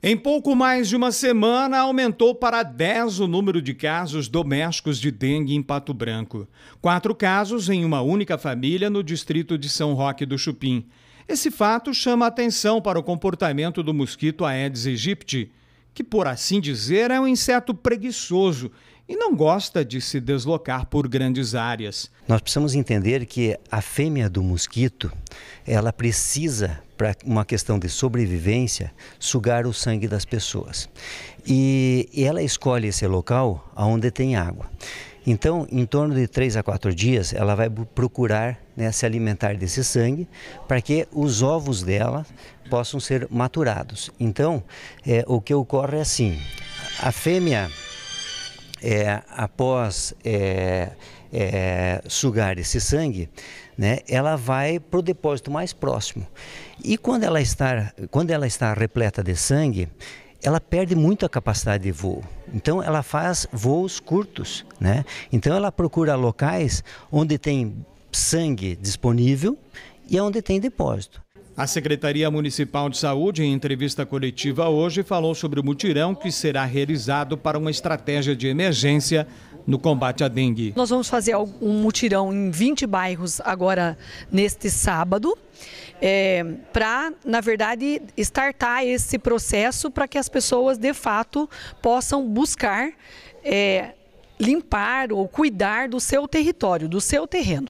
Em pouco mais de uma semana, aumentou para 10 o número de casos domésticos de dengue em Pato Branco. Quatro casos em uma única família no distrito de São Roque do Chupim. Esse fato chama atenção para o comportamento do mosquito Aedes aegypti, que, por assim dizer, é um inseto preguiçoso e não gosta de se deslocar por grandes áreas. Nós precisamos entender que a fêmea do mosquito, ela precisa para uma questão de sobrevivência, sugar o sangue das pessoas. E, e ela escolhe esse local onde tem água. Então, em torno de três a quatro dias, ela vai procurar né, se alimentar desse sangue para que os ovos dela possam ser maturados. Então, é, o que ocorre é assim: a fêmea é, após é, é, sugar esse sangue, né, ela vai para o depósito mais próximo. E quando ela, está, quando ela está repleta de sangue, ela perde muito a capacidade de voo. Então ela faz voos curtos. Né? Então ela procura locais onde tem sangue disponível e onde tem depósito. A Secretaria Municipal de Saúde, em entrevista coletiva hoje, falou sobre o mutirão que será realizado para uma estratégia de emergência no combate à dengue. Nós vamos fazer um mutirão em 20 bairros agora neste sábado. É, para, na verdade, startar esse processo para que as pessoas de fato possam buscar é, limpar ou cuidar do seu território, do seu terreno.